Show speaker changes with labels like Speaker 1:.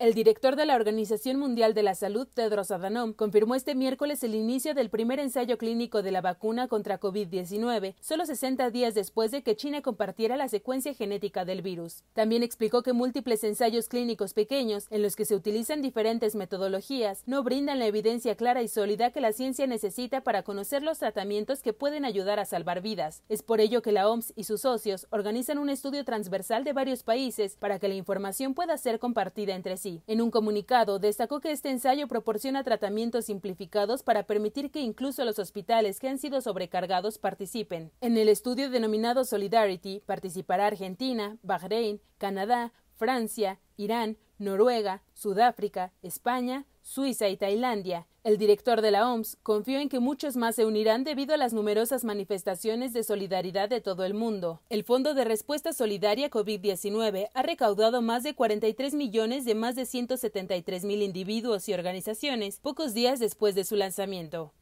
Speaker 1: El director de la Organización Mundial de la Salud, Tedros Adhanom, confirmó este miércoles el inicio del primer ensayo clínico de la vacuna contra COVID-19, solo 60 días después de que China compartiera la secuencia genética del virus. También explicó que múltiples ensayos clínicos pequeños, en los que se utilizan diferentes metodologías, no brindan la evidencia clara y sólida que la ciencia necesita para conocer los tratamientos que pueden ayudar a salvar vidas. Es por ello que la OMS y sus socios organizan un estudio transversal de varios países para que la información pueda ser compartida entre sí. En un comunicado destacó que este ensayo proporciona tratamientos simplificados para permitir que incluso los hospitales que han sido sobrecargados participen. En el estudio denominado Solidarity participará Argentina, Bahrein, Canadá, Francia, Irán, Noruega, Sudáfrica, España, Suiza y Tailandia. El director de la OMS confió en que muchos más se unirán debido a las numerosas manifestaciones de solidaridad de todo el mundo. El Fondo de Respuesta Solidaria COVID-19 ha recaudado más de 43 millones de más de 173 mil individuos y organizaciones pocos días después de su lanzamiento.